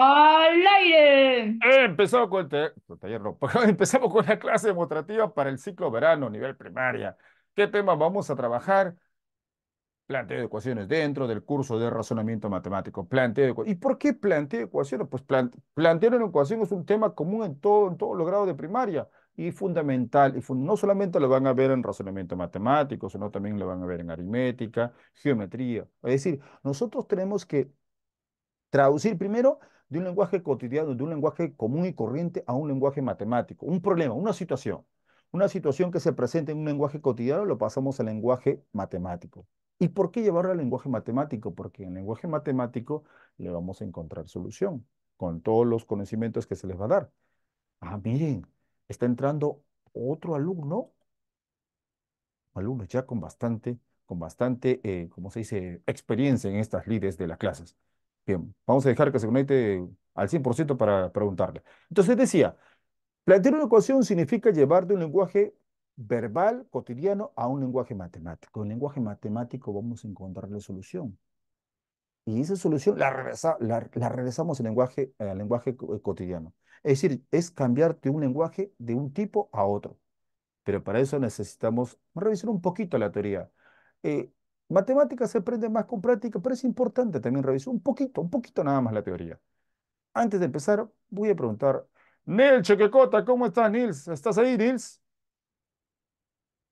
¡Al aire! Eh, empezamos con, el Empezamos con la clase demostrativa para el ciclo verano, nivel primaria. ¿Qué tema vamos a trabajar? Planteo de ecuaciones dentro del curso de razonamiento matemático. Planteo ¿Y por qué planteo de ecuaciones? Pues plantear una ecuación es un tema común en todo, en todos los grados de primaria y fundamental. Y no solamente lo van a ver en razonamiento matemático, sino también lo van a ver en aritmética, geometría. Es decir, nosotros tenemos que traducir primero de un lenguaje cotidiano, de un lenguaje común y corriente a un lenguaje matemático. Un problema, una situación. Una situación que se presenta en un lenguaje cotidiano lo pasamos al lenguaje matemático. ¿Y por qué llevarlo al lenguaje matemático? Porque en el lenguaje matemático le vamos a encontrar solución con todos los conocimientos que se les va a dar. Ah, miren, está entrando otro alumno, alumno ya con bastante, con bastante, eh, como se dice, experiencia en estas líderes de las clases. Bien, vamos a dejar que se conecte al 100% para preguntarle. Entonces decía, plantear una ecuación significa llevar de un lenguaje verbal cotidiano a un lenguaje matemático. En el lenguaje matemático vamos a encontrar la solución. Y esa solución la, la, regresamos al lenguaje, al lenguaje eh, cotidiano. Es decir, es cambiar de un lenguaje de un tipo a otro. Pero para eso necesitamos revisar un poquito la teoría. Eh, Matemáticas se aprende más con práctica, pero es importante también revisar un poquito, un poquito nada más la teoría. Antes de empezar, voy a preguntar, Nils Chequecota, ¿cómo estás, Nils? ¿Estás ahí, Nils?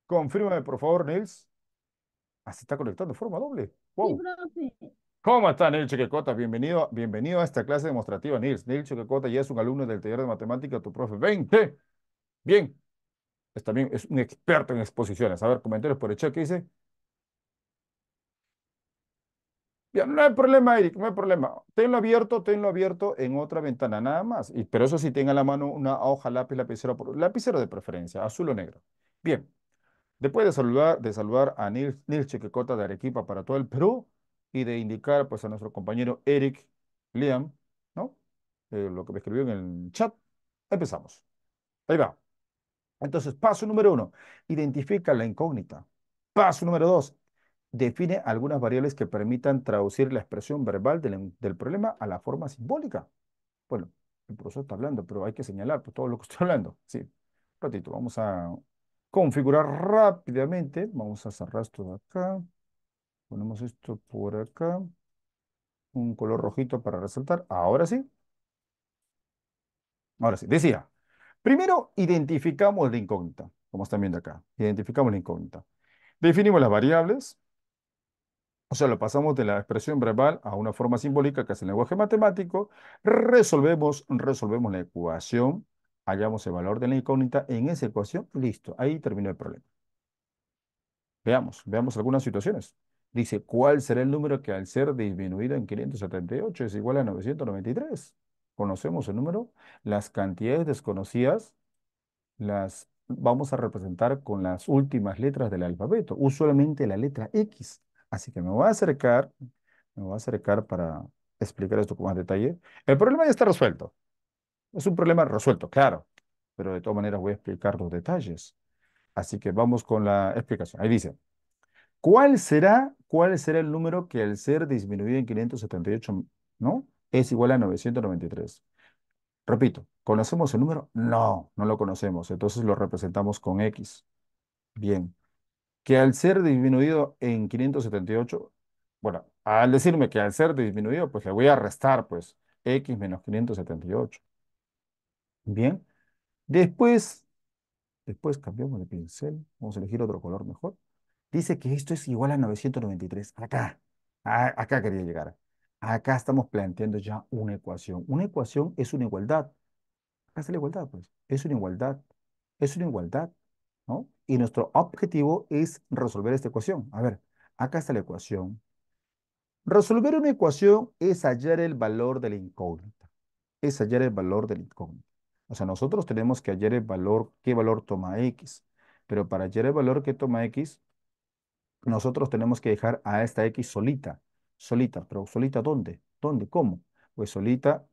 Confírmame, por favor, Nils. Ah, se está conectando de forma doble. ¿Cómo está Nils Chequecota? Bienvenido, a esta clase demostrativa, Nils. Nils Chequecota ya es un alumno del taller de matemática, tu profe 20. Bien. Es también es un experto en exposiciones. A ver, comentarios por el chat que dice. no hay problema, Eric, no hay problema. Tenlo abierto, tenlo abierto en otra ventana, nada más. Y, pero eso sí, tenga en la mano una hoja, lápiz, lapicero, lapicero de preferencia, azul o negro. Bien. Después de saludar, de saludar a Nils, Chequecota de Arequipa para todo el Perú y de indicar pues, a nuestro compañero Eric Liam, ¿no? Eh, lo que me escribió en el chat, empezamos. Ahí va. Entonces, paso número uno, identifica la incógnita. Paso número dos, define algunas variables que permitan traducir la expresión verbal del, problema a la forma simbólica. Bueno, el profesor está hablando, pero hay que señalar pues, todo lo que estoy hablando. Sí, un ratito, vamos a configurar rápidamente. Vamos a cerrar esto de acá. Ponemos esto por acá. Un color rojito para resaltar. Ahora sí. Ahora sí, decía. Primero, identificamos la incógnita, como están viendo acá. Identificamos la incógnita. Definimos las variables, o sea, lo pasamos de la expresión verbal a una forma simbólica que es el lenguaje matemático, resolvemos, resolvemos la ecuación, hallamos el valor de la incógnita en esa ecuación, listo, ahí terminó el problema. Veamos, veamos algunas situaciones. Dice, ¿cuál será el número que al ser disminuido en 578 es igual a 993? Conocemos el número, las cantidades desconocidas, las vamos a representar con las últimas letras del alfabeto, usualmente la letra X. Así que me voy a acercar, me voy a acercar para explicar esto con más detalle. El problema ya está resuelto. Es un problema resuelto, claro, pero de todas maneras voy a explicar los detalles. Así que vamos con la explicación. Ahí dice, ¿cuál será, cuál será el número que al ser disminuido en 578, ¿no? Es igual a 993. Repito, ¿conocemos el número? No, no lo conocemos. Entonces lo representamos con X. Bien que al ser disminuido en 578, bueno, al decirme que al ser disminuido, pues le voy a restar, pues, x menos 578. Bien. Después, después cambiamos de pincel, vamos a elegir otro color mejor. Dice que esto es igual a 993. Acá, acá quería llegar. Acá estamos planteando ya una ecuación. Una ecuación es una igualdad. Acá está la igualdad, pues. Es una igualdad. Es una igualdad. Y nuestro objetivo es resolver esta ecuación. A ver, acá está la ecuación. Resolver una ecuación es hallar el valor de la incógnita. Es hallar el valor de la incógnita. O sea, nosotros tenemos que hallar el valor, qué valor toma X. Pero para hallar el valor que toma X, nosotros tenemos que dejar a esta X solita. Solita, pero solita ¿dónde? ¿Dónde? ¿Cómo? Pues solita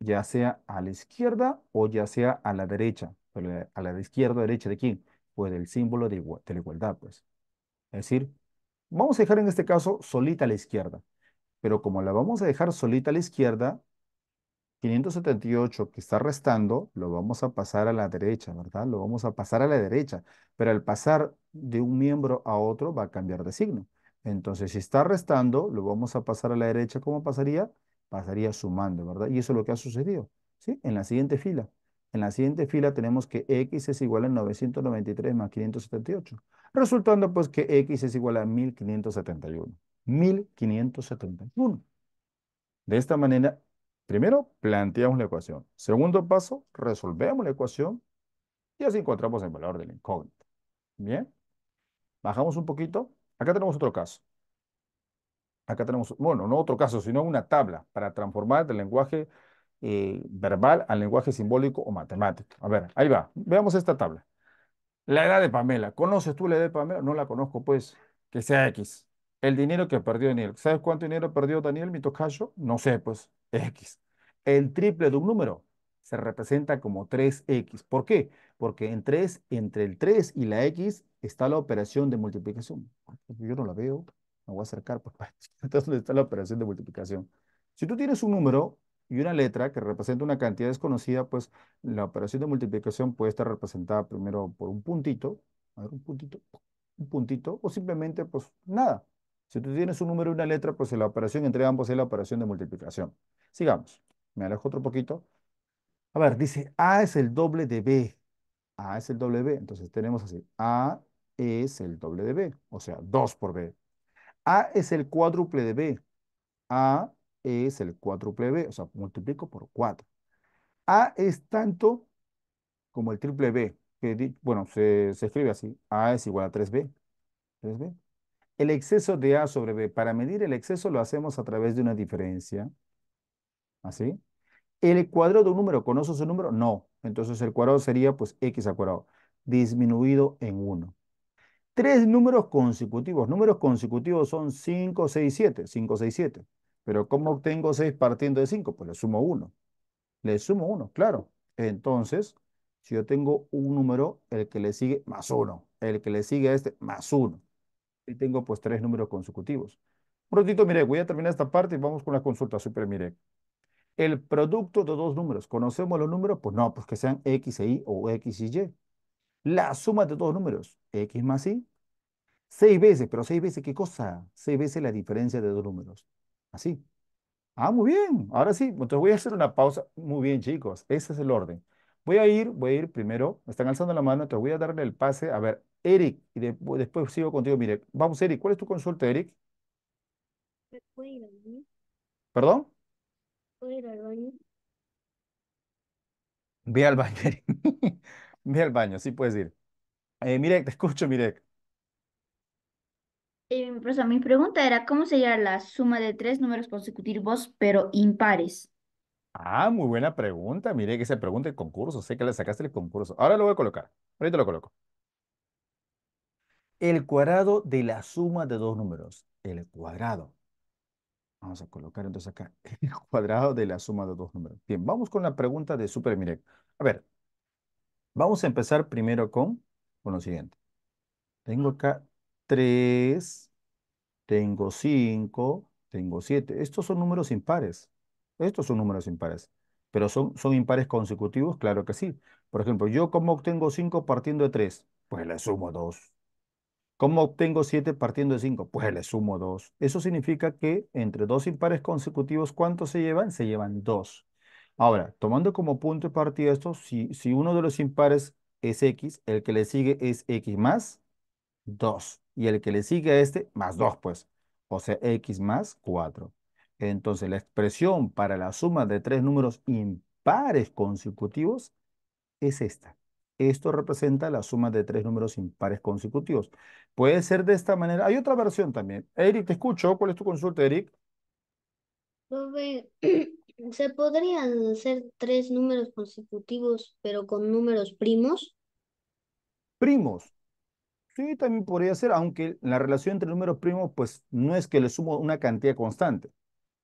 ya sea a la izquierda o ya sea a la derecha a la izquierda, o derecha, ¿de quién? Pues del símbolo de, la igualdad, pues. Es decir, vamos a dejar en este caso solita a la izquierda. Pero como la vamos a dejar solita a la izquierda, 578 que está restando, lo vamos a pasar a la derecha, ¿verdad? Lo vamos a pasar a la derecha. Pero al pasar de un miembro a otro va a cambiar de signo. Entonces, si está restando, lo vamos a pasar a la derecha. ¿Cómo pasaría? Pasaría sumando, ¿verdad? Y eso es lo que ha sucedido, ¿sí? En la siguiente fila. En la siguiente fila tenemos que x es igual a 993 más 578, resultando pues que x es igual a 1571. 1571. De esta manera, primero planteamos la ecuación. Segundo paso, resolvemos la ecuación y así encontramos el valor del incógnito. Bien, bajamos un poquito. Acá tenemos otro caso. Acá tenemos, bueno, no otro caso, sino una tabla para transformar el lenguaje eh, verbal al lenguaje simbólico o matemático. A ver, ahí va. Veamos esta tabla. La edad de Pamela. ¿Conoces tú la edad de Pamela? No la conozco, pues. Que sea X. El dinero que perdió Daniel. ¿Sabes cuánto dinero perdió Daniel, mi No sé, pues. X. El triple de un número se representa como 3X. ¿Por qué? Porque en entre el 3 y la X está la operación de multiplicación. Yo no la veo, me voy a acercar, pues, está la operación de multiplicación. Si tú tienes un número y una letra que representa una cantidad desconocida, pues la operación de multiplicación puede estar representada primero por un puntito, a ver, un puntito, un puntito, o simplemente, pues nada. Si tú tienes un número y una letra, pues la operación entre ambos es la operación de multiplicación. Sigamos. Me alejo otro poquito. A ver, dice A es el doble de B. A es el doble de B. Entonces tenemos así. A es el doble de B. O sea, 2 por B. A es el cuádruple de B. A es el 4 B, o sea, multiplico por 4. A es tanto como el triple B, que bueno, se, escribe así, A es igual a 3B. 3B. El exceso de A sobre B, para medir el exceso lo hacemos a través de una diferencia. ¿Así? ¿El cuadrado de un número conoce su número? No. Entonces el cuadrado sería pues x al cuadrado, disminuido en 1. Tres números consecutivos. Números consecutivos son 5, 6, 7. 5, 6, 7. Pero ¿cómo obtengo 6 partiendo de 5? Pues le sumo 1. Le sumo 1, claro. Entonces, si yo tengo un número, el que le sigue más 1, el que le sigue a este más 1. Y tengo pues tres números consecutivos. Un ratito, mire, voy a terminar esta parte y vamos con la consulta super, mire. El producto de dos números, ¿conocemos los números? Pues no, pues que sean X e Y o X y Y. La suma de dos números, X más Y, seis veces, pero seis veces, ¿qué cosa? Seis veces la diferencia de dos números. Así. Ah, muy bien. Ahora sí. Entonces voy a hacer una pausa. Muy bien, chicos. Ese es el orden. Voy a ir, voy a ir primero. Me están alzando la mano. te voy a darle el pase. A ver, Eric. Y después sigo contigo. Mire, vamos, Eric. ¿Cuál es tu consulta, Eric? ¿Puedo ir al baño? ¿Perdón? ¿Puedo ir al baño? Ve al baño, Ve al baño. Sí puedes ir. Eh, mire, te escucho, Mirek. Eh, pues, mi pregunta era, ¿cómo sería la suma de tres números consecutivos pero impares? Ah, muy buena pregunta. Mire que se pregunta el concurso. Sé que le sacaste el concurso. Ahora lo voy a colocar. Ahorita lo coloco. El cuadrado de la suma de dos números. El cuadrado. Vamos a colocar entonces acá el cuadrado de la suma de dos números. Bien, vamos con la pregunta de Super Mire, A ver, vamos a empezar primero con, con lo siguiente. Tengo acá 3, tengo 5, tengo 7. Estos son números impares. Estos son números impares. Pero son, son impares consecutivos, claro que sí. Por ejemplo, yo cómo obtengo 5 partiendo de 3? Pues le sumo 2. ¿Cómo obtengo 7 partiendo de 5? Pues le sumo 2. Eso significa que entre dos impares consecutivos, ¿cuántos se llevan? Se llevan 2. Ahora, tomando como punto de partida esto, si, si uno de los impares es x, el que le sigue es x más 2 y el que le sigue a este más 2, pues. O sea, x más 4. Entonces, la expresión para la suma de tres números impares consecutivos es esta. Esto representa la suma de tres números impares consecutivos. Puede ser de esta manera. Hay otra versión también. Eric, te escucho. ¿Cuál es tu consulta, Eric? ¿se podrían hacer tres números consecutivos, pero con números primos? Primos. Sí, también podría ser, aunque la relación entre números primos, pues no es que le sumo una cantidad constante.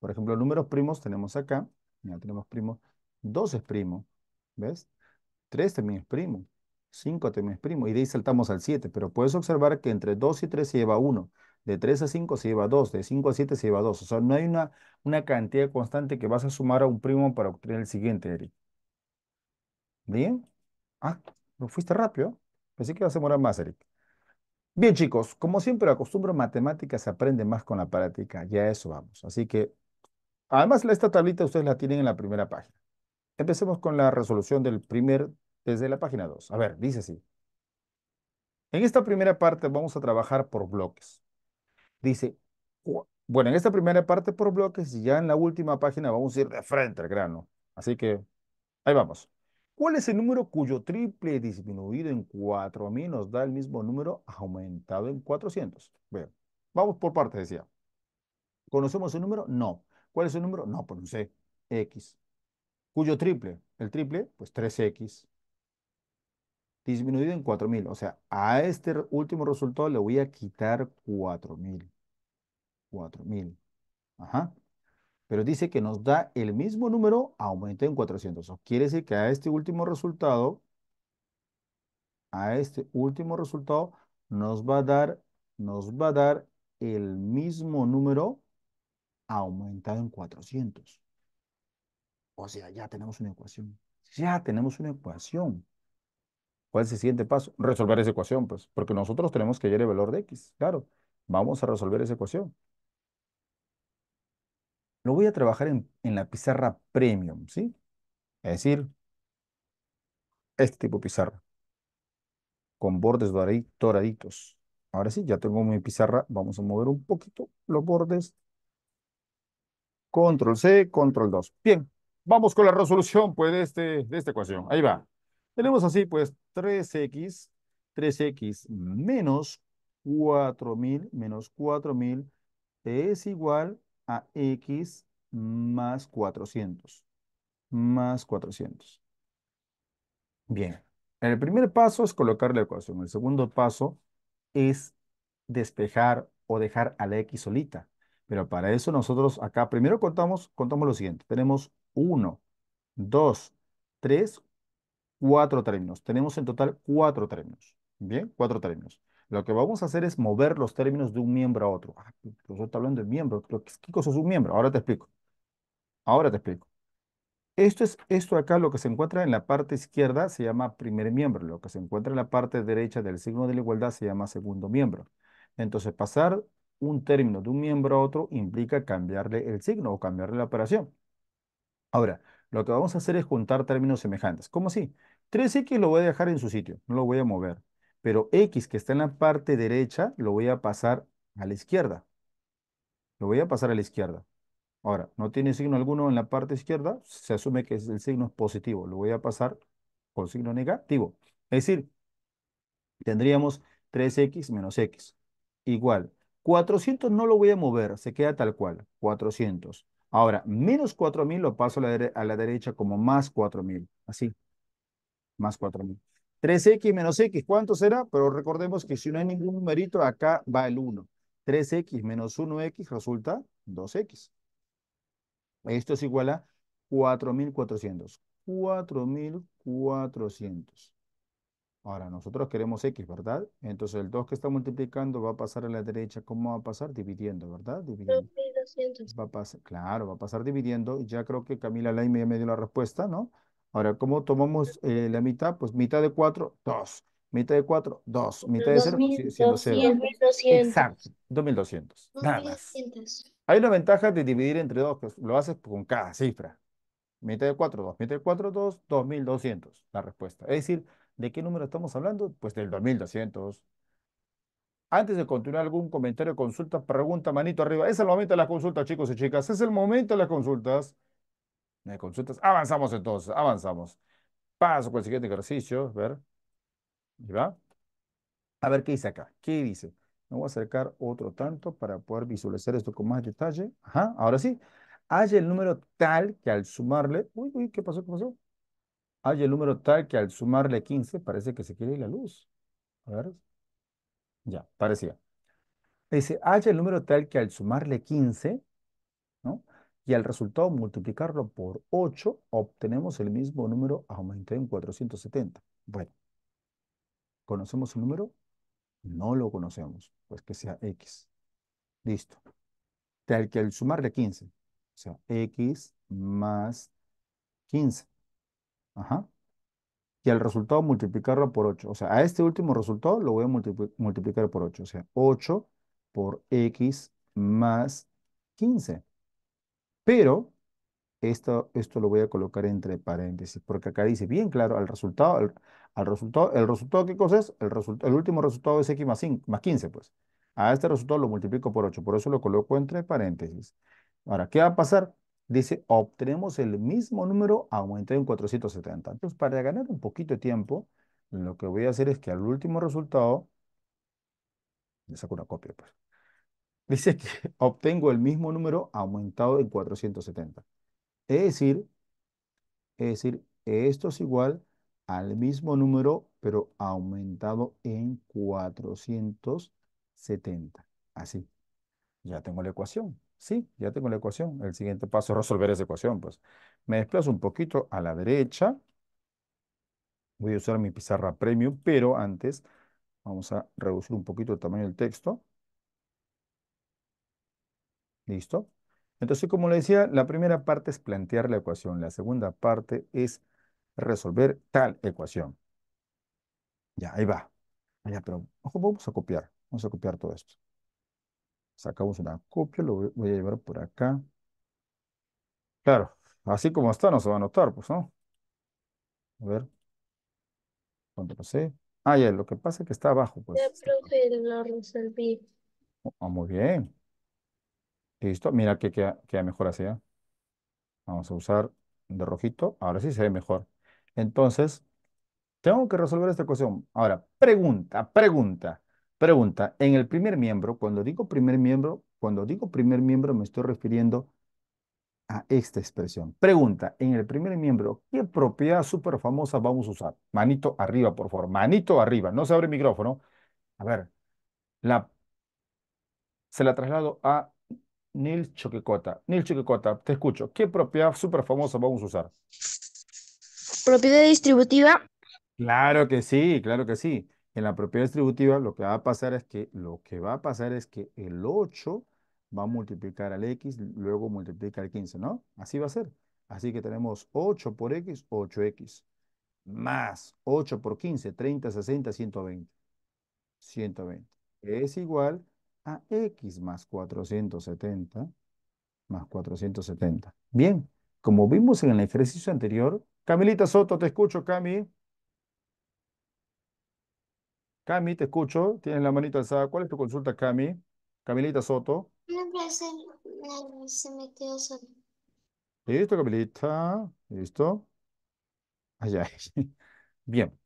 Por ejemplo, números primos tenemos acá, ya tenemos primos, 2 es primo, ¿ves? 3 también es primo, 5 también es primo, y de ahí saltamos al 7, pero puedes observar que entre 2 y 3 se lleva 1, de 3 a 5 se lleva 2, de 5 a 7 se lleva 2, o sea, no hay una, una cantidad constante que vas a sumar a un primo para obtener el siguiente, Eric. ¿Bien? Ah, no fuiste rápido, pensé que iba a demorar más, Eric. Bien, chicos, como siempre acostumbro, matemáticas se aprende más con la práctica. Ya eso vamos. Así que, además, esta tablita ustedes la tienen en la primera página. Empecemos con la resolución del primer, desde la página 2. A ver, dice así. En esta primera parte vamos a trabajar por bloques. Dice, bueno, en esta primera parte por bloques y ya en la última página vamos a ir de frente al grano. Así que, ahí vamos. ¿Cuál es el número cuyo triple disminuido en 4000 nos da el mismo número aumentado en 400? Bueno, vamos por partes, decía. ¿Conocemos el número? No. ¿Cuál es el número? No, pues no sé. X. ¿Cuyo triple? El triple, pues 3X. Disminuido en 4000. O sea, a este último resultado le voy a quitar 4000. 4000. Ajá pero dice que nos da el mismo número aumentado en 400. o quiere decir que a este último resultado, a este último resultado, nos va a dar, nos va a dar el mismo número aumentado en 400. O sea, ya tenemos una ecuación. Ya tenemos una ecuación. ¿Cuál es el siguiente paso? Resolver esa ecuación, pues, porque nosotros tenemos que hallar el valor de x. Claro, vamos a resolver esa ecuación lo voy a trabajar en, la pizarra premium, ¿sí? Es decir, este tipo de pizarra, con bordes doraditos. Ahora sí, ya tengo mi pizarra, vamos a mover un poquito los bordes. Control C, Control 2. Bien, vamos con la resolución pues, de, este, de esta ecuación. Ahí va. Tenemos así pues 3x, 3x menos 4000 menos 4000 es igual a x más 400. Más 400. Bien. El primer paso es colocar la ecuación. El segundo paso es despejar o dejar a la x solita. Pero para eso nosotros acá primero contamos, contamos lo siguiente. Tenemos 1, 2, 3, 4 términos. Tenemos en total 4 términos. Bien, 4 términos. Lo que vamos a hacer es mover los términos de un miembro a otro. Ah, hablando de miembro. ¿Qué cosa es un miembro? Ahora te explico. Ahora te explico. Esto es esto acá, lo que se encuentra en la parte izquierda se llama primer miembro. Lo que se encuentra en la parte derecha del signo de la igualdad se llama segundo miembro. Entonces, pasar un término de un miembro a otro implica cambiarle el signo o cambiarle la operación. Ahora, lo que vamos a hacer es juntar términos semejantes. ¿Cómo así? 3x lo voy a dejar en su sitio, no lo voy a mover. Pero X, que está en la parte derecha, lo voy a pasar a la izquierda. Lo voy a pasar a la izquierda. Ahora, no tiene signo alguno en la parte izquierda, se asume que el signo es positivo. Lo voy a pasar con signo negativo. Es decir, tendríamos 3x menos x igual. 400 no lo voy a mover, se queda tal cual, 400. Ahora, menos 4000 lo paso a la, a la derecha como más 4000, así, más 4000. 3x menos x, ¿cuánto será? Pero recordemos que si no hay ningún numerito, acá va el 1. 3x menos 1x resulta 2x. Esto es igual a 4.400. 4.400. Ahora, nosotros queremos x, ¿verdad? Entonces, el 2 que está multiplicando va a pasar a la derecha. ¿Cómo va a pasar? Dividiendo, ¿verdad? Dividiendo. 2.200. Va a claro, va a pasar dividiendo. Ya creo que Camila Laime me dio la respuesta, ¿no? Ahora, ¿cómo tomamos eh, la mitad? Pues mitad de 4, 2. Mitad de 4, 2. Mitad de 0, 2200. Exacto, 2200. 2200. Hay una ventaja de dividir entre dos, que lo haces con cada cifra. Mitad de 4, 2. Mitad de 4, 2, 2200. La respuesta. Es decir, ¿de qué número estamos hablando? Pues del 2200. Antes de continuar, algún comentario, consulta, pregunta, manito arriba. Es el momento de las consultas, chicos y chicas. Es el momento de las consultas. No consultas. Avanzamos entonces, avanzamos. Paso con el siguiente ejercicio. A ver. ¿Y va? A ver qué dice acá. ¿Qué dice? Me voy a acercar otro tanto para poder visualizar esto con más detalle. Ajá, ahora sí. Hay el número tal que al sumarle... Uy, uy, ¿qué pasó? ¿Qué pasó? Hay el número tal que al sumarle 15 parece que se quiere la luz. A ver. Ya, parecía. Dice, hay el número tal que al sumarle 15, ¿no? y al resultado multiplicarlo por 8, obtenemos el mismo número aumentado en 470. Bueno, ¿conocemos el número? No lo conocemos, pues que sea x. Listo. Tal que al sumarle 15, o sea, x más 15. Ajá. Y al resultado multiplicarlo por 8. O sea, a este último resultado lo voy a multiplicar por 8. O sea, 8 por x más 15. Pero esto, esto lo voy a colocar entre paréntesis, porque acá dice bien claro, al resultado, al, resultado, el resultado, ¿qué cosa es? El, el último resultado es x más, 5, más 15, pues. A este resultado lo multiplico por 8, por eso lo coloco entre paréntesis. Ahora, ¿qué va a pasar? Dice, obtenemos el mismo número aumentado en 470. Entonces, para ganar un poquito de tiempo, lo que voy a hacer es que al último resultado, le saco una copia, pues. Dice que obtengo el mismo número aumentado en 470. Es decir, es decir, esto es igual al mismo número, pero aumentado en 470. Así. Ya tengo la ecuación. Sí, ya tengo la ecuación. El siguiente paso es resolver esa ecuación. Pues me desplazo un poquito a la derecha. Voy a usar mi pizarra premium, pero antes vamos a reducir un poquito el tamaño del texto. ¿Listo? Entonces, como le decía, la primera parte es plantear la ecuación. La segunda parte es resolver tal ecuación. Ya, ahí va. Ah, pero ojo, vamos a copiar. Vamos a copiar todo esto. Sacamos una copia, lo voy a llevar por acá. Claro, así como está, no se va a notar, pues, ¿no? A ver. ¿Cuánto C. Ah, ya, lo que pasa es que está abajo, pues. Ya, profe, lo resolví. Oh, ah, muy bien. Listo, mira que queda, mejor así. ¿eh? Vamos a usar de rojito. Ahora sí se ve mejor. Entonces, tengo que resolver esta ecuación. Ahora, pregunta, pregunta, pregunta. En el primer miembro, cuando digo primer miembro, cuando digo primer miembro me estoy refiriendo a esta expresión. Pregunta, en el primer miembro, ¿qué propiedad súper famosa vamos a usar? Manito arriba, por favor. Manito arriba. No se abre el micrófono. A ver, la, se la traslado a Neil Choquecota. Neil Choquecota, te escucho. ¿Qué propiedad súper famosa vamos a usar? Propiedad distributiva. Claro que sí, claro que sí. En la propiedad distributiva lo que va a pasar es que lo que va a pasar es que el 8 va a multiplicar al x, luego multiplica al 15, ¿no? Así va a ser. Así que tenemos 8 por x, 8x. Más 8 por 15, 30, 60, 120. 120. Es igual a X más 470 más 470. Bien, como vimos en el ejercicio anterior, Camilita Soto, te escucho, Cami. Cami, te escucho. Tienes la manita alzada. ¿Cuál es tu consulta, Cami? Camilita Soto. No, se me Listo, Camilita. Listo. Allá. Bien.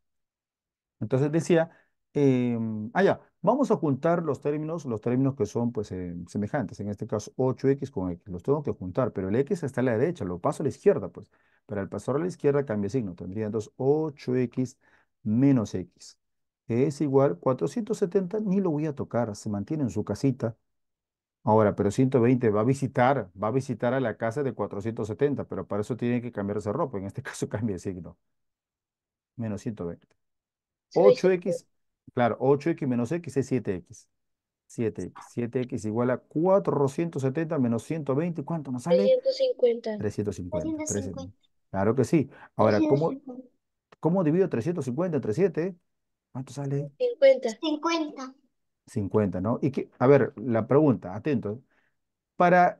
Entonces decía, eh, em, ah, allá, Vamos a juntar los términos, los términos que son pues, eh, semejantes, en este caso 8x con x, los tengo que juntar, pero el x está a la derecha, lo paso a la izquierda, pues. Pero al pasar a la izquierda cambia signo, tendría entonces 8x menos x, es igual 470, ni lo voy a tocar, se mantiene en su casita. Ahora, pero 120 va a visitar, va a visitar a la casa de 470, pero para eso tiene que cambiarse ropa, en este caso cambia signo. Menos 120. 8x Claro, 8x menos x es 7x. 7x. 7x igual a 470 menos 120. ¿Cuánto nos sale? 350. 350. Claro que sí. Ahora, ¿cómo, divido 350 entre 7? ¿Cuánto sale? 50. 50. 50, ¿no? a ver, la pregunta, atento. Para,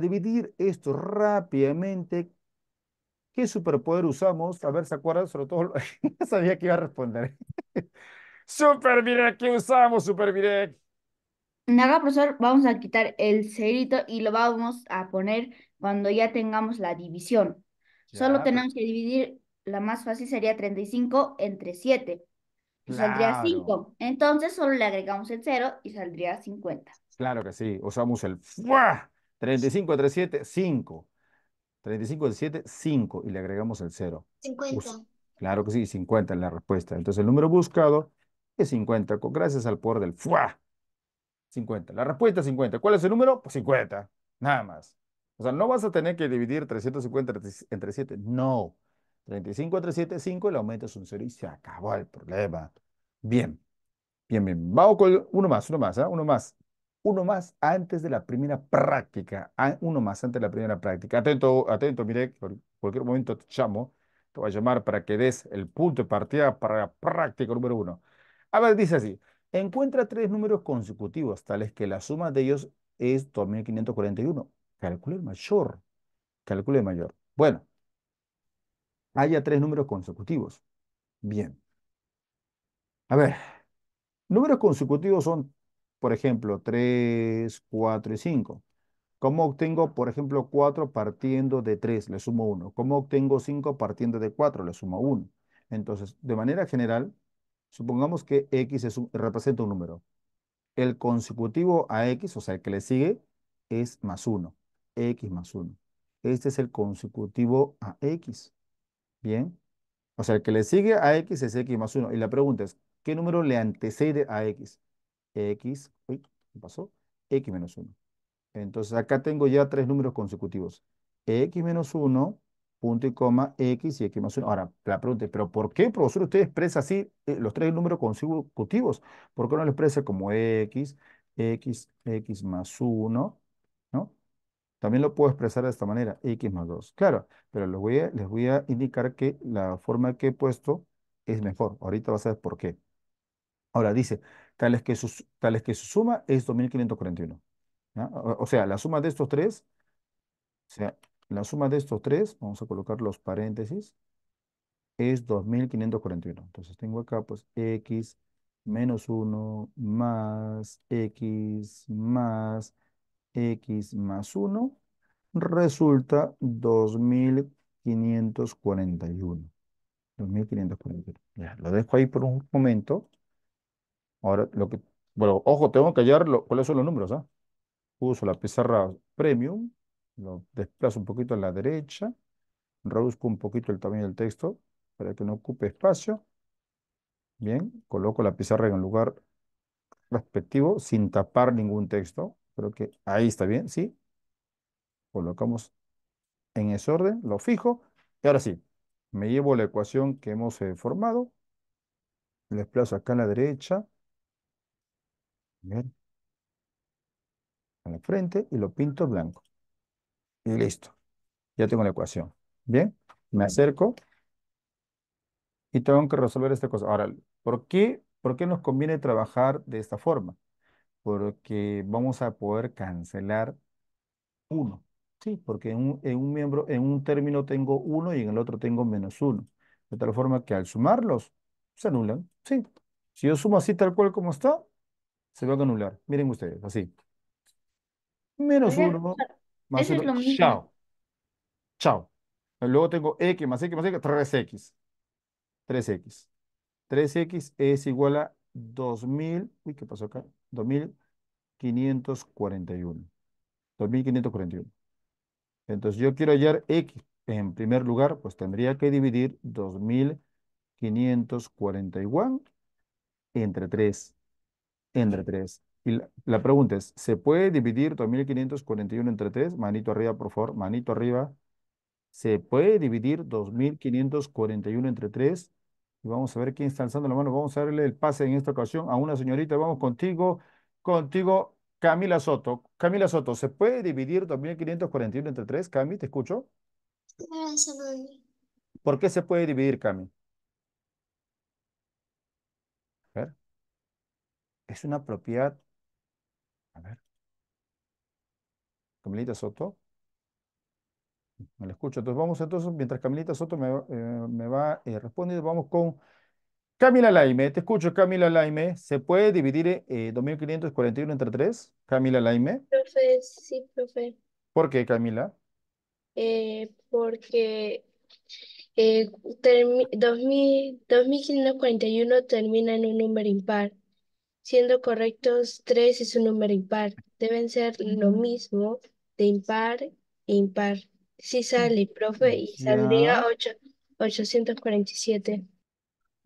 dividir esto rápidamente, ¿qué superpoder usamos? A ver, ¿se acuerdan? Sobre todo, sabía que iba a responder. Super Virek, ¿qué usamos, Super Virek? Nada, profesor, vamos a quitar el cerito y lo vamos a poner cuando ya tengamos la división. Solo tenemos que dividir, la más fácil sería 35 entre 7. Y saldría 5. Entonces solo le agregamos el 0 y saldría 50. Claro que sí. Usamos el 35 entre 7, 5. 35 entre 7, 5. Y le agregamos el 0. 50. claro que sí, 50 es la respuesta. Entonces el número buscado es 50, gracias al poder del FUA. 50. La respuesta es 50. ¿Cuál es el número? Pues 50. Nada más. O sea, no vas a tener que dividir 350 entre 7. No. 35 entre 7 es 5, el aumento es un 0 y se acabó el problema. Bien. Bien, bien. Vamos con uno más, uno más, ¿ah? uno más. Uno más antes de la primera práctica. Ah, uno más antes de la primera práctica. Atento, atento, mire, en cualquier momento te llamo. Te voy a llamar para que des el punto de partida para la práctica número uno. A ver, dice así. Encuentra tres números consecutivos, tales que la suma de ellos es 2541. Cálculo el mayor. Calcule el mayor. Bueno, haya tres números consecutivos. Bien. A ver, números consecutivos son, por ejemplo, 3, 4 y 5. ¿Cómo obtengo, por ejemplo, 4 partiendo de 3? Le sumo 1. ¿Cómo obtengo 5 partiendo de 4? Le sumo 1. Entonces, de manera general, Supongamos que X representa un número. El consecutivo a X, o sea, el que le sigue, es más 1. X más 1. Este es el consecutivo a X. Bien. O sea, el que le sigue a X es X más 1. Y la pregunta es, ¿qué número le antecede a X? X, uy, ¿qué pasó? X menos 1. Entonces acá tengo ya tres números consecutivos. X menos 1, punto y coma x y x más 1. Ahora, la pregunta es, ¿pero por qué, profesor, usted expresa así eh, los tres números consecutivos? ¿Por qué no lo expresa como x, x, x más 1? ¿No? También lo puedo expresar de esta manera, x más 2. Claro, pero les voy a, les voy a indicar que la forma que he puesto es mejor. Ahorita vas a ver por qué. Ahora dice, tales que su, tales que su suma es 2541. O, o sea, la suma de estos tres, o sea, la suma de estos tres, vamos a colocar los paréntesis, es 2541. Entonces tengo acá pues x menos 1 más x más x más 1 resulta 2541. 2541. Ya, lo dejo ahí por un momento. Ahora, lo que, bueno, ojo, tengo que hallar cuáles son los números. ¿ah? Uso la pizarra premium lo desplazo un poquito a la derecha, reduzco un poquito el tamaño del texto para que no ocupe espacio. Bien, coloco la pizarra en el lugar respectivo sin tapar ningún texto. Creo que ahí está bien, ¿sí? Colocamos en ese orden, lo fijo. Y ahora sí, me llevo la ecuación que hemos eh, formado. desplazo acá a la derecha. Bien. A la frente y lo pinto blanco y listo. Ya tengo la ecuación. Bien, me acerco y tengo que resolver esta cosa. Ahora, ¿por qué, por qué nos conviene trabajar de esta forma? Porque vamos a poder cancelar uno. Sí, porque en un, miembro, en un término tengo uno y en el otro tengo menos uno. De tal forma que al sumarlos, se anulan. Sí. Si yo sumo así tal cual como está, se van a anular. Miren ustedes, así. Menos uno más Eso es lo Chao. Chao. Luego tengo x más x más x, 3x. 3x. 3x es igual a 2000. Uy, ¿qué pasó acá? 2541. 2541. Entonces yo quiero hallar x. En primer lugar, pues tendría que dividir 2541 entre 3. Entre 3. Y la, pregunta es, ¿se puede dividir 2541 entre 3? Manito arriba, por favor, manito arriba. ¿Se puede dividir 2541 entre 3? Y vamos a ver quién está alzando la mano. Vamos a darle el pase en esta ocasión a una señorita. Vamos contigo, contigo, Camila Soto. Camila Soto, ¿se puede dividir 2541 entre 3? Cami, te escucho. Ah, ¿Por qué se puede dividir, Cami? A ver. Es una propiedad a ver. Camilita Soto. No la escucho. Entonces vamos entonces, mientras Camilita Soto me, eh, va eh, respondiendo, vamos con Camila Laime. Te escucho, Camila Laime. ¿Se puede dividir eh, 2541 entre tres? Camila Laime. Profe, sí, profe. ¿Por qué, Camila? Eh, porque 2000, 2541 termina en un número impar siendo correctos 3 es un número impar. Deben ser lo mismo de impar e impar. Sí sale, profe, y saldría 8, 847.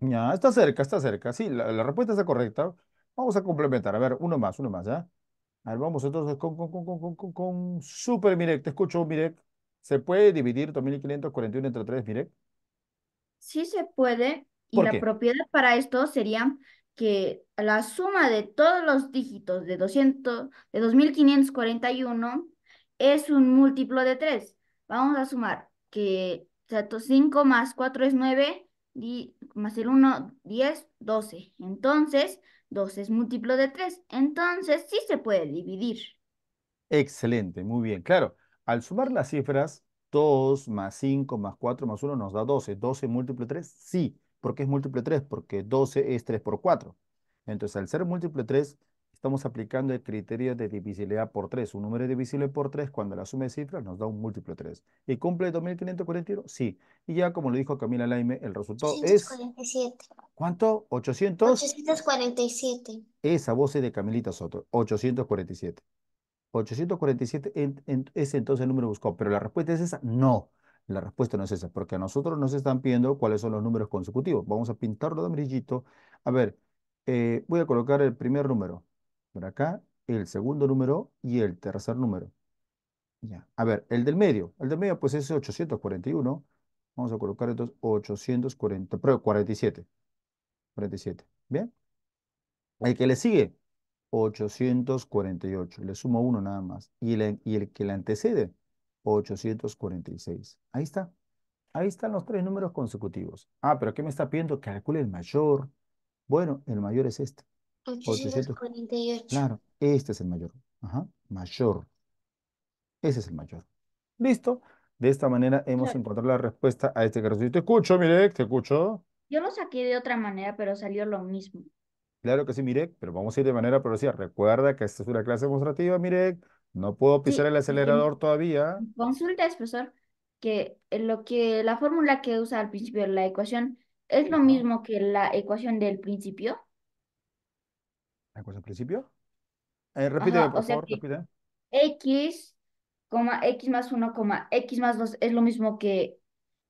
Ya, está cerca, está cerca. Sí, la, respuesta está correcta. Vamos a complementar. A ver, uno más, uno más, ¿ya? A ver, vamos entonces con, con, con, con, con, con Super Mirek. Te escucho, Mirek. ¿Se puede dividir 2541 entre 3, Mirek? Sí se puede. Y la propiedad para esto sería que la suma de todos los dígitos de, 200, de 2541 es un múltiplo de 3. Vamos a sumar que 5 más 4 es 9, más el 1, 10, 12. Entonces, 12 es múltiplo de 3. Entonces, sí se puede dividir. Excelente, muy bien. Claro, al sumar las cifras, 2 más 5 más 4 más 1 nos da 12. ¿12 múltiplo de 3? Sí. ¿Por qué es múltiplo 3? Porque 12 es 3 por 4. Entonces, al ser múltiplo 3, estamos aplicando el criterio de divisibilidad por 3. Un número divisible por 3, cuando la suma de cifras, nos da un múltiplo 3. ¿Y cumple 2541? Sí. Y ya, como lo dijo Camila Laime, el resultado 847. es... ¿Cuánto? ¿800? 847. Esa voz es de Camilita Soto. 847. 847 es entonces el número buscado. Pero la respuesta es esa. No. La respuesta no es esa, porque a nosotros nos están pidiendo cuáles son los números consecutivos. Vamos a pintarlo de amarillito. A ver, eh, voy a colocar el primer número por acá, el segundo número y el tercer número. Ya. A ver, el del medio. El del medio pues es 841. Vamos a colocar estos 840, pero 47. 47. ¿Bien? El que le sigue, 848. Le sumo uno nada más. Y y el que le antecede, 846. Ahí está. Ahí están los tres números consecutivos. Ah, pero ¿qué me está pidiendo? Calcule el mayor. Bueno, el mayor es este. 848. Claro, este es el mayor. Ajá, mayor. Ese es el mayor. Listo. De esta manera hemos encontrado la respuesta a este ejercicio. Te escucho, Mirek, te escucho. Yo lo saqué de otra manera, pero salió lo mismo. Claro que sí, Mirek, pero vamos a ir de manera progresiva. Recuerda que esta es una clase demostrativa, Mirek. No puedo pisar el acelerador todavía. Consulta, profesor, que lo que la fórmula que usa al principio de la ecuación es lo mismo que la ecuación del principio. ¿La ecuación del principio? Eh, por favor, x, coma, x más 1, coma, x más 2 es lo mismo que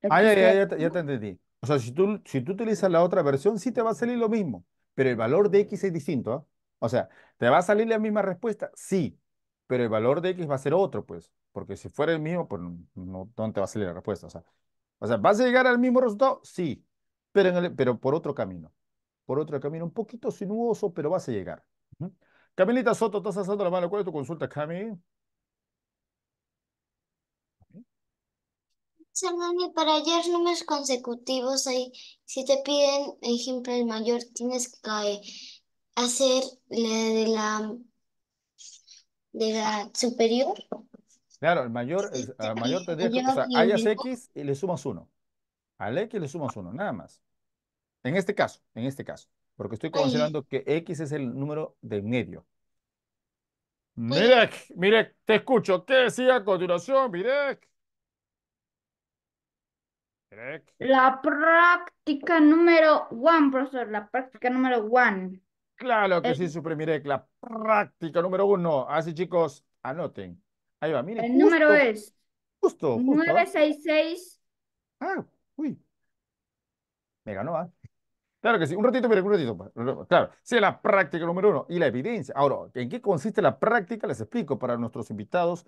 ya, te entendí. O sea, si tú, si tú utilizas la otra versión, sí te va a salir lo mismo, pero el valor de x es distinto, ¿ah? O sea, ¿te va a salir la misma respuesta? Sí, pero el valor de X va a ser otro, pues, porque si fuera el mío, pues no, te va a salir la respuesta. O sea, o sea, ¿vas a llegar al mismo resultado? Sí, pero, pero por otro camino, por otro camino, un poquito sinuoso, pero vas a llegar. Camilita Soto, estás haciendo la mano. ¿Cuál es tu consulta, Cami? Salvame, para hallar números consecutivos, ahí, si te piden, ejemplo, el mayor, tienes que hacer la de la de la superior. Claro, el mayor, el, mayor tendría que, o sea, hay x y le sumas uno. Al x le sumas uno, nada más. En este caso, en este caso. Porque estoy considerando que x es el número del medio. mire Mirek, te escucho. ¿Qué decía a continuación, Mirek? La práctica número one, profesor. La práctica número one. Claro que sí, suprimiré la práctica número uno. Así chicos, anoten. Ahí va, miren. El número es. Justo, 966. ¿ah? ah, uy. Me ganó, ¿eh? Claro que sí, un ratito, miren, pues, un ratito. Claro, sí, la práctica número uno y la evidencia. Ahora, ¿en qué consiste la práctica? Les explico para nuestros invitados,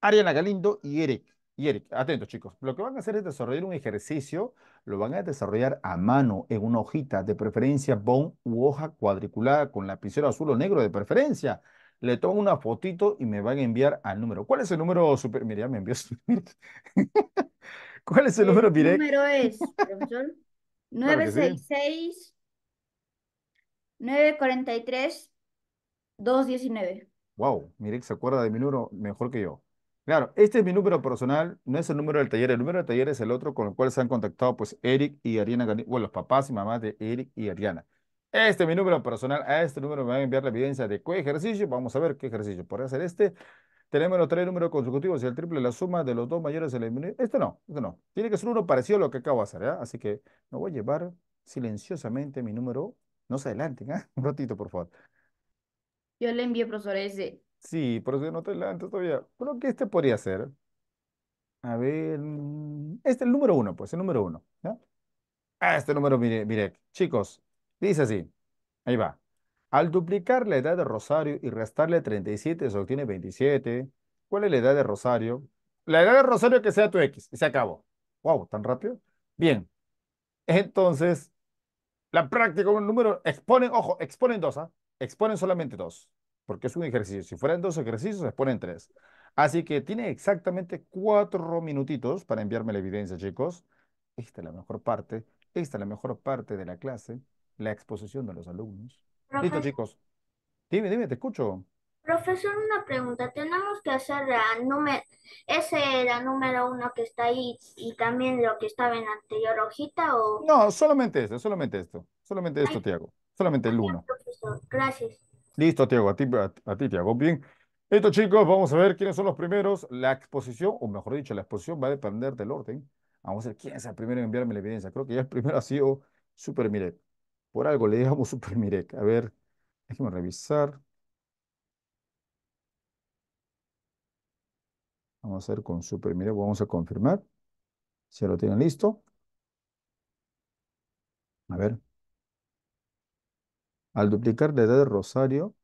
Ariana Galindo y Eric y Eric, atentos chicos, lo que van a hacer es desarrollar un ejercicio, lo van a desarrollar a mano en una hojita, de preferencia bone u hoja cuadriculada con lapicero azul o negro de preferencia. Le tomo una fotito y me van a enviar al número. ¿Cuál es el número super? Mira, me envió ¿Cuál es el, número directo? El número es, profesor, 966 943 219. Wow, Mirek se acuerda de mi número mejor que yo. Claro, este es mi número personal, no es el número del taller, el número del taller es el otro con el cual se han contactado pues Eric y Ariana, bueno, los papás y mamás de Eric y Ariana. Este es mi número personal, a este número me van a enviar la evidencia de qué ejercicio, vamos a ver qué ejercicio podría hacer este. Tenemos los tres números consecutivos y el triple la suma de los dos mayores en la este no, este no. Tiene que ser uno parecido a lo que acabo de hacer, ¿ya? Así que me voy a llevar silenciosamente mi número. No se adelanten, ¿ah? Un ratito, por favor. Yo le envío, profesor, ese. Sí, por eso no estoy todavía. Creo que este podría ser. A ver. Mm, este, el número uno, pues, el número uno. Ah, este número, mire, Chicos, dice así. Ahí va. Al duplicar la edad de Rosario y restarle 37, se obtiene 27. ¿Cuál es la edad de Rosario? La edad de Rosario que sea tu X. Y se acabó. Wow, tan rápido. Bien. Entonces, la práctica con el número exponen, ojo, exponen 2 ¿ah? Exponen solamente dos porque es un ejercicio. Si fueran dos ejercicios, se ponen tres. Así que tiene exactamente cuatro minutitos para enviarme la evidencia, chicos. Esta es la mejor parte. Esta es la mejor parte de la clase, la exposición de los alumnos. Listo, chicos. Dime, dime, te escucho. Profesor, una pregunta. Tenemos que hacer la número, ese era número uno que está ahí y también lo que estaba en la anterior hojita o... No, solamente esto, solamente esto. Solamente esto, Tiago. Solamente el uno. Profesor, gracias. Listo, Tiago, a ti, Tiago. Bien. Esto, chicos, vamos a ver quiénes son los primeros. La exposición, o mejor dicho, la exposición va a depender del orden. Vamos a ver quién es el primero en enviarme la evidencia. Creo que ya el primero ha sido Super Mirek. Por algo le dejamos Super Mirek. A ver, déjeme revisar. Vamos a ver con Super Mirek. Vamos a confirmar. Si lo tienen listo. A ver. Al duplicar la edad de Rosario,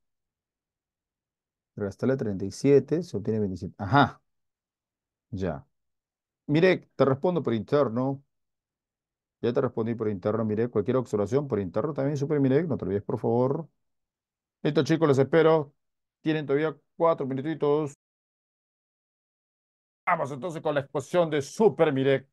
y 37, se obtiene 27. Ajá. Ya. Mire, te respondo por interno. Ya te respondí por interno, mire. Cualquier observación por interno también, super mire. No te olvides, por favor. Listo, chicos, los espero. Tienen todavía cuatro minutitos. Vamos entonces con la exposición de Super Mirek.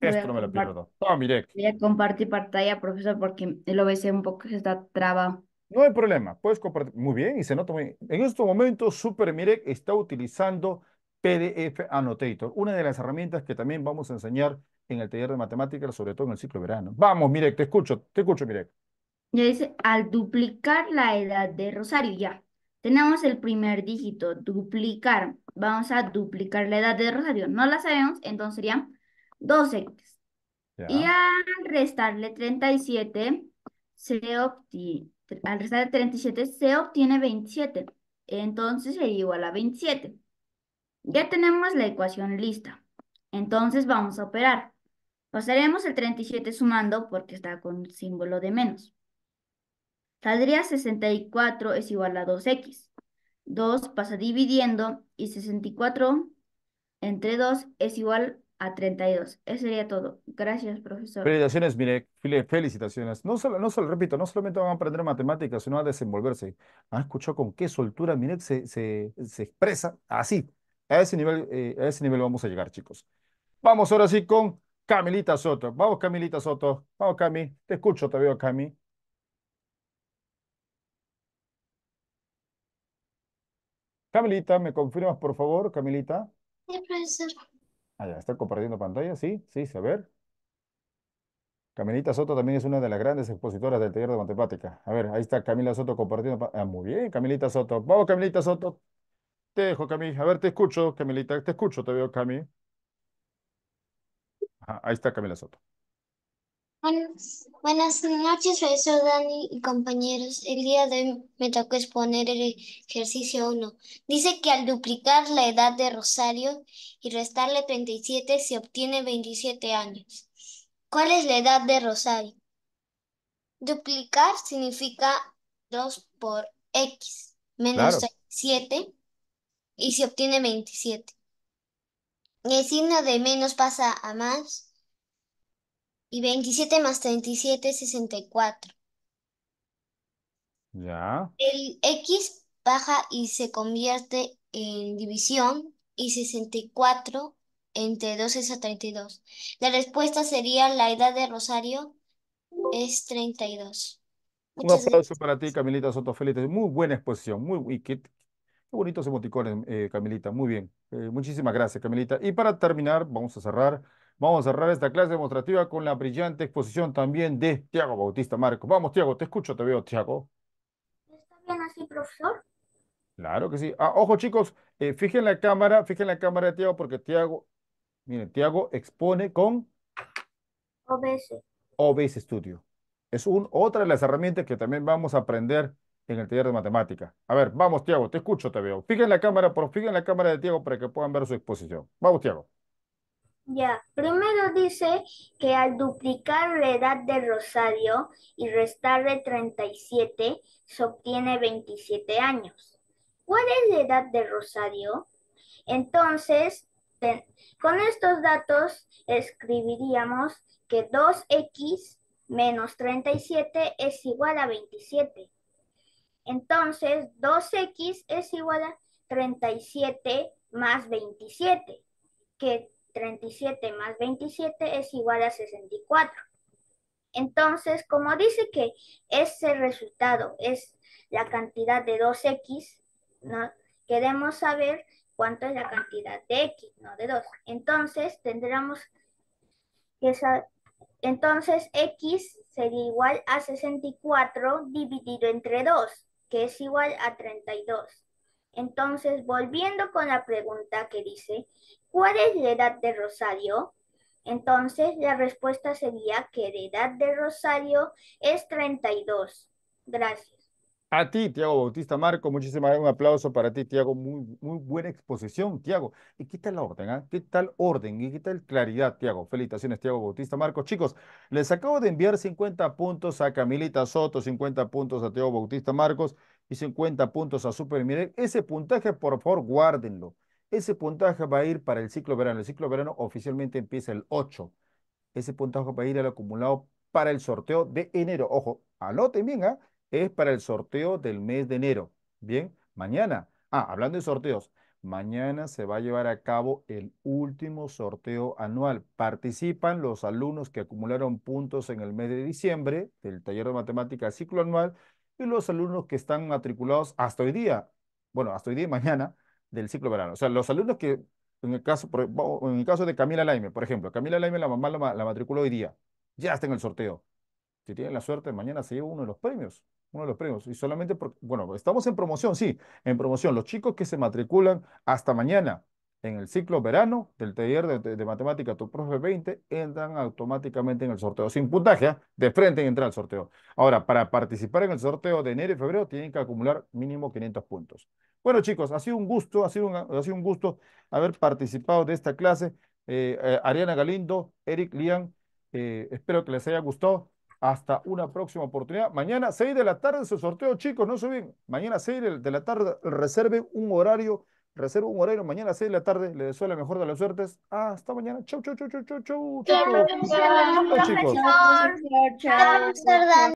Esto no me lo pierdo. Ah, Mirek. Voy a compartir pantalla, profesor, porque el OBC un poco se está traba. No hay problema, puedes compartir. Muy bien, y se nota muy bien. En estos momentos, Super Mirek está utilizando PDF Annotator, una de las herramientas que también vamos a enseñar en el taller de matemáticas, sobre todo en el ciclo verano. Vamos, Mirek, te escucho, te escucho, Mirek. Ya dice, al duplicar la edad de Rosario, ya. Tenemos el primer dígito, duplicar. Vamos a duplicar la edad de Rosario. No la sabemos, entonces sería 2 x. Y al restarle 37, se obtiene, al restarle 37 se obtiene 27. Entonces sería igual a 27. Ya tenemos la ecuación lista. Entonces vamos a operar. Pasaremos el 37 sumando porque está con símbolo de menos. Saldría 64 es igual a 2x. 2 pasa dividiendo y 64 entre 2 es igual a a 32. Eso sería todo. Gracias, profesor. Felicitaciones, mire, felicitaciones. No solo, no solo, repito, no solamente van a aprender matemáticas, sino a desenvolverse. ¿Han escuchado con qué soltura, Mirek se, se, expresa así? A ese, nivel, eh, a ese nivel vamos a llegar, chicos. Vamos ahora sí con Camilita Soto. Vamos, Camilita Soto. Vamos, Cami. Te escucho, te veo, Cami. Camilita, ¿me confirmas, por favor, Camilita? Sí, profesor. Allá, está compartiendo pantalla, sí, sí, a ver. Camilita Soto también es una de las grandes expositoras del taller de matemática. A ver, ahí está Camila Soto compartiendo. Ah, muy bien, Camilita Soto. Vamos, Camilita Soto. Te dejo, Cami. A ver, te escucho, Camilita. Te escucho, te veo, Cami. Ah, ahí está Camila Soto buenas noches, profesor Dani y compañeros. El día de hoy me tocó exponer el ejercicio 1. Dice que al duplicar la edad de Rosario y restarle 37 se obtiene 27 años. ¿Cuál es la edad de Rosario? Duplicar significa 2 por x menos siete 7 y se obtiene 27. El signo de menos pasa a más y 27 más 37 es 64. Ya. El X baja y se convierte en división y 64 entre 12 es a 32. La respuesta sería la edad de Rosario es 32. Un aplauso para ti, Camilita Soto Feliz. Muy buena exposición. Muy, wicked. qué, bonitos emoticones, eh, Camilita. Muy bien. Eh, muchísimas gracias, Camilita. Y para terminar, vamos a cerrar. Vamos a cerrar esta clase demostrativa con la brillante exposición también de Tiago Bautista Marcos. Vamos, Tiago, te escucho, te veo, Tiago. ¿Está bien así, profesor? Claro que sí. Ah, ojo, chicos, eh, fijen la cámara, fijen la cámara de Tiago, porque Tiago, miren, Tiago expone con OBS. OBS Studio. Es un, otra de las herramientas que también vamos a aprender en el taller de matemática. A ver, vamos, Tiago, te escucho, te veo. Fijen la cámara, por, en la cámara de Tiago para que puedan ver su exposición. Vamos, Tiago. Ya, primero dice que al duplicar la edad de Rosario y restarle 37, se obtiene 27 años. ¿Cuál es la edad de Rosario? Entonces, con estos datos escribiríamos que 2x menos 37 es igual a 27. Entonces, 2x es igual a 37 más 27, que 37 más 27 es igual a 64. Entonces, como dice que ese resultado es la cantidad de 2x, queremos saber cuánto es la cantidad de x, no de 2. Entonces, tendremos que saber... Entonces, x sería igual a 64 dividido entre 2, que es igual a 32. Entonces, volviendo con la pregunta que dice ¿cuál es la edad de Rosario? Entonces la respuesta sería que la edad de Rosario es 32. Gracias. A ti, Tiago Bautista Marco, muchísimas gracias. Un aplauso para ti, Tiago. Muy, muy buena exposición, Tiago. ¿Y quita la orden? Eh? ¿Qué tal orden? ¿Y qué tal claridad, Tiago? Felicitaciones, Tiago Bautista Marco. Chicos, les acabo de enviar 50 puntos a Camilita Soto, 50 puntos a Tiago Bautista Marcos y 50 puntos a Super Mirel. Ese puntaje, por favor, guárdenlo ese puntaje va a ir para el ciclo verano. El ciclo verano oficialmente empieza el 8. Ese puntaje va a ir al acumulado para el sorteo de enero. Ojo, anoten bien, ¿ah? Es para el sorteo del mes de enero. Bien, mañana. Ah, hablando de sorteos. Mañana se va a llevar a cabo el último sorteo anual. Participan los alumnos que acumularon puntos en el mes de diciembre del taller de matemáticas ciclo anual y los alumnos que están matriculados hasta hoy día, bueno, hasta hoy día y mañana, del ciclo verano. O sea, los alumnos que, en el caso, en el caso de Camila Laime, por ejemplo, Camila Laime la mamá la, la matriculó hoy día, ya está en el sorteo. Si tienen la suerte, mañana se lleva uno de los premios uno de los premios. Y solamente porque, bueno, estamos en promoción, sí, en promoción. Los chicos que se matriculan hasta mañana en el ciclo verano del taller de, matemática tu profe 20 entran automáticamente en el sorteo sin puntaje, ¿ah? de frente entra al sorteo. Ahora, para participar en el sorteo de enero y febrero tienen que acumular mínimo 500 puntos. Bueno, chicos, ha sido un gusto, ha sido un, ha sido un gusto haber participado de esta clase. Eh, eh, Ariana Galindo, Eric Lian, eh, espero que les haya gustado. Hasta una próxima oportunidad. Mañana 6 de la tarde su sorteo, chicos, no se Mañana 6 de la tarde reserve un horario Reservo un horario. mañana a 6 de la tarde. Le deseo la mejor de las suertes. Ah, hasta mañana. Chau, chau, chau, chau, chau, chau. Chau, chau, chau, chau, chau. chau, chau.